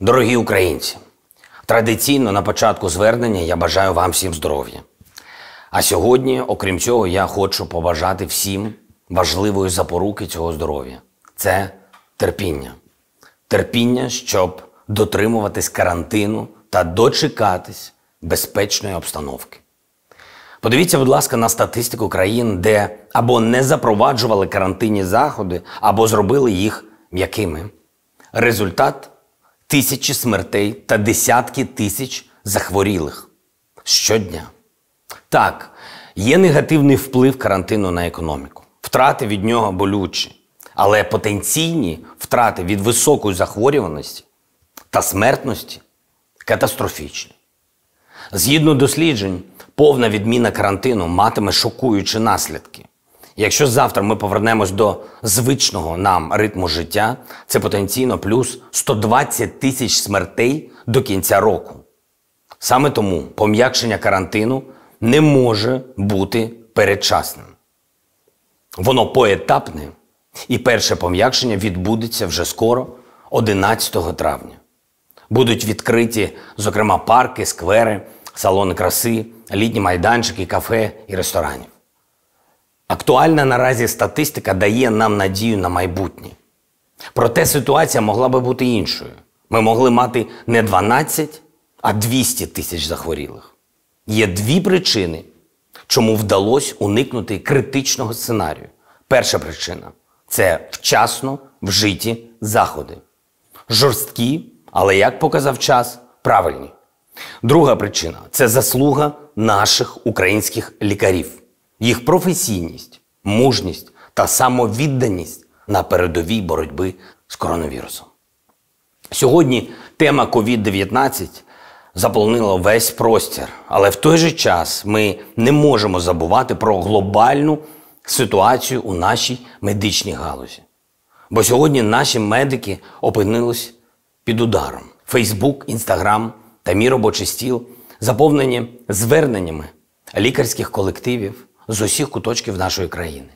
Дорогі українці, традиційно на початку звернення я бажаю вам всім здоров'я. А сьогодні, окрім цього, я хочу побажати всім важливої запоруки цього здоров'я це терпіння. Терпіння, щоб дотримуватись карантину та дочекатись безпечної обстановки. Подивіться, будь ласка, на статистику країн, де або не запроваджували карантинні заходи, або зробили їх м'якими. Результат тисячі смертей та десятки тисяч захворілих щодня. Так, є негативний вплив карантину на економіку, втрати від нього болючі, але потенційні втрати від високої захворюваності та смертності катастрофічні. Згідно досліджень, повна відміна карантину матиме шокуючі наслідки. Якщо завтра ми повернемось до звичного нам ритму життя, це потенційно плюс 120 тисяч смертей до кінця року. Саме тому пом'якшення карантину не може бути передчасним. Воно поетапне, і перше пом'якшення відбудеться вже скоро, 11 травня. Будуть відкриті, зокрема, парки, сквери, салони краси, літні майданчики, кафе і ресторанів. Актуальна наразі статистика дає нам надію на майбутнє. Проте ситуація могла би бути іншою. Ми могли мати не 12, а 200 тисяч захворілих. Є дві причини, чому вдалося уникнути критичного сценарію. Перша причина це вчасно вжиті заходи. Жорсткі, але як показав час, правильні. Друга причина це заслуга наших українських лікарів їх професійність, мужність та самовідданість на передовій боротьби з коронавірусом. Сьогодні тема COVID-19 заполонила весь простір, але в той же час ми не можемо забувати про глобальну ситуацію у нашій медичній галузі. Бо сьогодні наші медики опинились під ударом. Фейсбук, Інстаграм та мій робочий стіл заповнені зверненнями лікарських колективів, з усіх куточків нашої країни.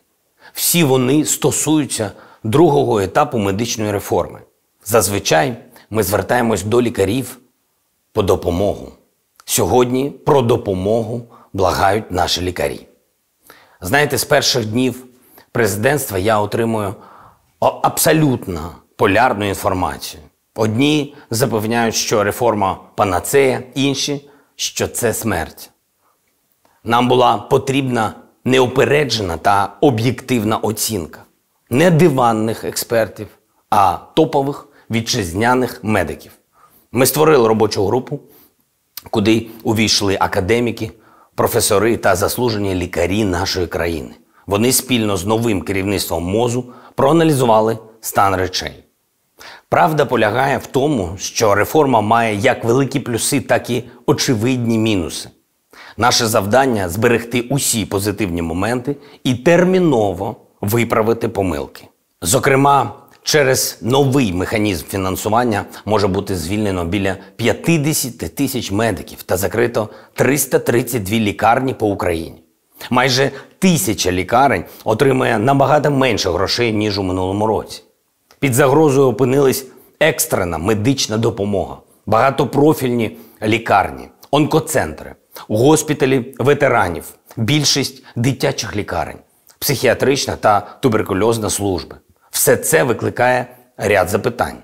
Всі вони стосуються другого етапу медичної реформи. Зазвичай ми звертаємось до лікарів по допомогу. Сьогодні про допомогу благають наші лікарі. Знаєте, з перших днів президентства я отримую абсолютно полярну інформацію. Одні запевняють, що реформа панацея, інші що це смерть. Нам була потрібна неопереджена та об'єктивна оцінка не диванних експертів, а топових вітчизняних медиків. Ми створили робочу групу, куди увійшли академіки, професори та заслужені лікарі нашої країни. Вони спільно з новим керівництвом мозу проаналізували стан речей. Правда полягає в тому, що реформа має як великі плюси, так і очевидні мінуси. Наше завдання зберегти усі позитивні моменти і терміново виправити помилки. Зокрема, через новий механізм фінансування може бути звільнено біля 50 тисяч медиків та закрито 332 лікарні по Україні. Майже тисяча лікарень отримує набагато менше грошей ніж у минулому році. Під загрозою опинились екстрена медична допомога, багатопрофільні лікарні, онкоцентри, у госпіталі ветеранів, більшість дитячих лікарень, психіатрична та туберкульозна служби. Все це викликає ряд запитань.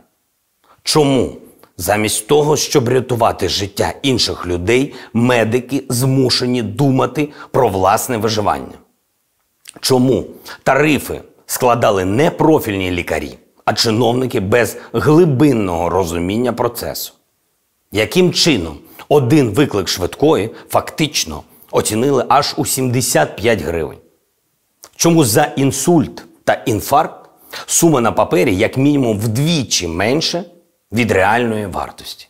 Чому замість того, щоб рятувати життя інших людей, медики змушені думати про власне виживання? Чому тарифи складали не профільні лікарі, а чиновники без глибинного розуміння процесу? яким чином один виклик швидкої фактично оцінили аж у 75 гривень. Чому за інсульт та інфаркт сума на папері як мінімум вдвічі менше від реальної вартості.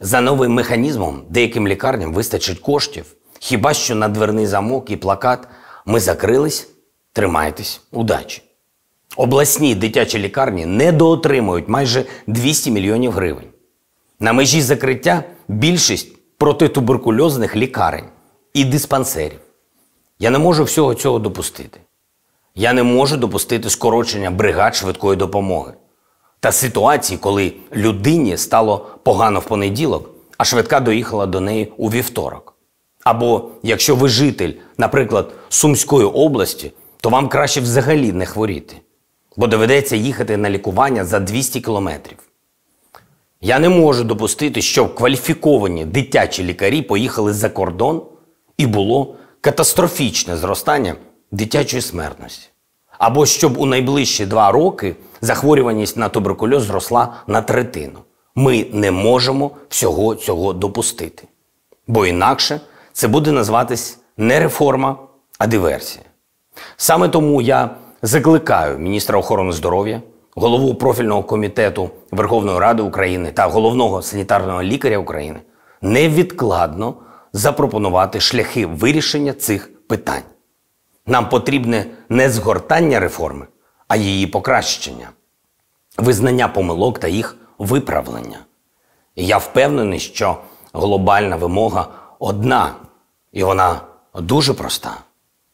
За новим механізмом деяким лікарням вистачить коштів. Хіба що на дверний замок і плакат ми закрились, тримайтесь удачі. Обласні дитячі лікарні недоотримують майже 200 мільйонів гривень. На межі закриття більшість протитуберкульозних лікарень і диспансерів. Я не можу всього цього допустити. Я не можу допустити скорочення бригад швидкої допомоги та ситуації, коли людині стало погано в понеділок, а швидка доїхала до неї у вівторок. Або якщо ви житель, наприклад, Сумської області, то вам краще взагалі не хворіти, бо доведеться їхати на лікування за 200 кілометрів. Я не можу допустити, щоб кваліфіковані дитячі лікарі поїхали за кордон і було катастрофічне зростання дитячої смертності. Або щоб у найближчі два роки захворюваність на туберкульоз зросла на третину. Ми не можемо всього цього допустити. Бо інакше це буде назватись не реформа, а диверсія. Саме тому я закликаю міністра охорони здоров'я голову профільного комітету Верховної Ради України та головного санітарного лікаря України невідкладно запропонувати шляхи вирішення цих питань. Нам потрібне не згортання реформи, а її покращення, визнання помилок та їх виправлення. я впевнений, що глобальна вимога одна, і вона дуже проста.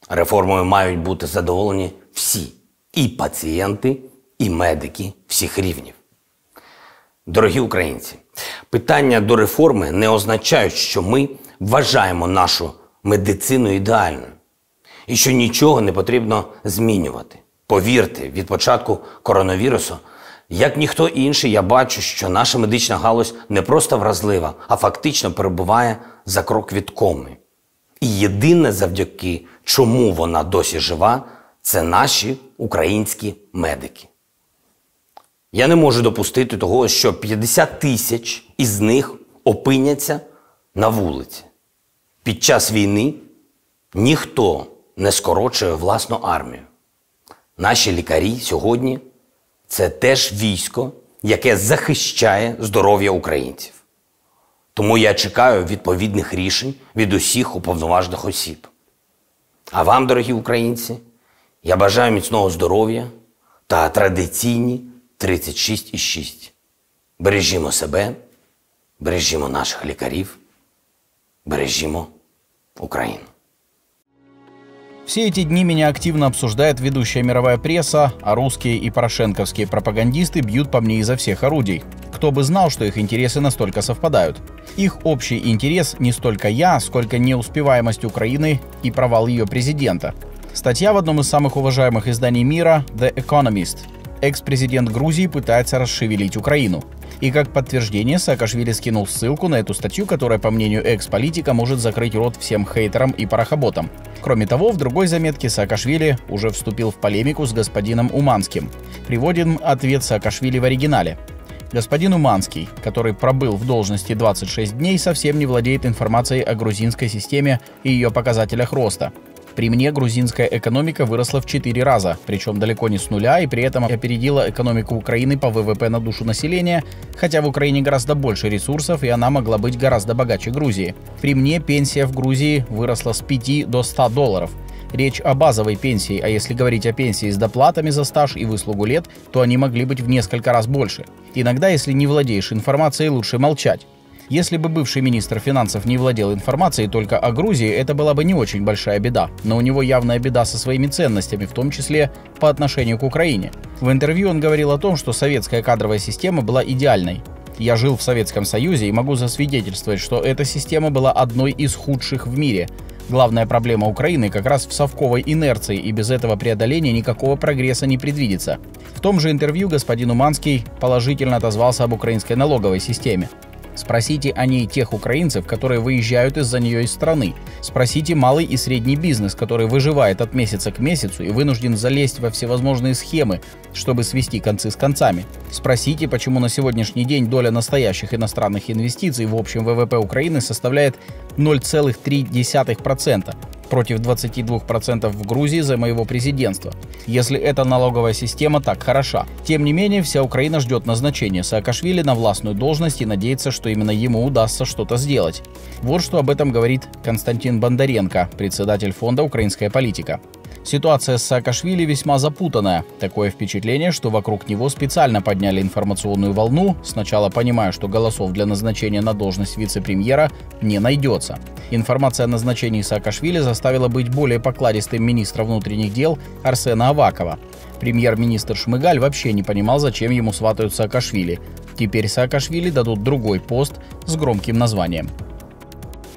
Реформою мають бути задоволені всі і пацієнти і медики всіх рівнів. Дорогі українці, питання до реформи не означають, що ми вважаємо нашу медицину ідеальною і що нічого не потрібно змінювати. Повірте, від початку коронавірусу, як ніхто інший, я бачу, що наша медична галузь не просто вразлива, а фактично перебуває за крок від коми. І єдине завдяки чому вона досі жива, це наші українські медики. Я не можу допустити того, що 50 тисяч із них опиняться на вулиці. Під час війни ніхто не скорочує власну армію. Наші лікарі сьогодні це теж військо, яке захищає здоров'я українців. Тому я чекаю відповідних рішень від усіх уповноважених осіб. А вам, дорогі українці, я бажаю міцного здоров'я та традиційні 36,6. Бережімо себе, бережімо наших лікарів, бережімо Украину. Все эти дни меня активно обсуждает ведущая мировая пресса, а русские и порошенковские пропагандисты бьют по мне изо всех орудий. Кто бы знал, что их интересы настолько совпадают. Их общий интерес не столько я, сколько неуспеваемость Украины и провал ее президента. Статья в одном из самых уважаемых изданий мира «The Economist» Экс-президент Грузии пытается расшевелить Украину. И как подтверждение, Саакашвили скинул ссылку на эту статью, которая, по мнению экс-политика, может закрыть рот всем хейтерам и парохоботам. Кроме того, в другой заметке Саакашвили уже вступил в полемику с господином Уманским. Приводим ответ Саакашвили в оригинале. Господин Уманский, который пробыл в должности 26 дней, совсем не владеет информацией о грузинской системе и ее показателях роста. При мне грузинская экономика выросла в 4 раза, причем далеко не с нуля и при этом опередила экономику Украины по ВВП на душу населения, хотя в Украине гораздо больше ресурсов и она могла быть гораздо богаче Грузии. При мне пенсия в Грузии выросла с 5 до 100 долларов. Речь о базовой пенсии, а если говорить о пенсии с доплатами за стаж и выслугу лет, то они могли быть в несколько раз больше. Иногда, если не владеешь информацией, лучше молчать. Если бы бывший министр финансов не владел информацией только о Грузии, это была бы не очень большая беда. Но у него явная беда со своими ценностями, в том числе по отношению к Украине. В интервью он говорил о том, что советская кадровая система была идеальной. Я жил в Советском Союзе и могу засвидетельствовать, что эта система была одной из худших в мире. Главная проблема Украины как раз в совковой инерции, и без этого преодоления никакого прогресса не предвидится. В том же интервью господин Уманский положительно отозвался об украинской налоговой системе. Спросите о ней тех украинцев, которые выезжают из-за нее из страны. Спросите малый и средний бизнес, который выживает от месяца к месяцу и вынужден залезть во всевозможные схемы, чтобы свести концы с концами. Спросите, почему на сегодняшний день доля настоящих иностранных инвестиций в общем ВВП Украины составляет 0,3% против 22% в Грузии за моего президентства, если эта налоговая система так хороша. Тем не менее, вся Украина ждет назначения Саакашвили на властную должность и надеется, что именно ему удастся что-то сделать. Вот что об этом говорит Константин Бондаренко, председатель фонда «Украинская политика». Ситуация с Саакашвили весьма запутанная. Такое впечатление, что вокруг него специально подняли информационную волну, сначала понимая, что голосов для назначения на должность вице-премьера не найдется. Информация о назначении Саакашвили заставила быть более покладистым министра внутренних дел Арсена Авакова. Премьер-министр Шмыгаль вообще не понимал, зачем ему сватают Саакашвили. Теперь Саакашвили дадут другой пост с громким названием.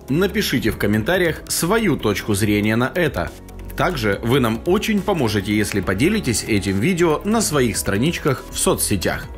Напишите в комментариях свою точку зрения на это – Также вы нам очень поможете, если поделитесь этим видео на своих страничках в соцсетях.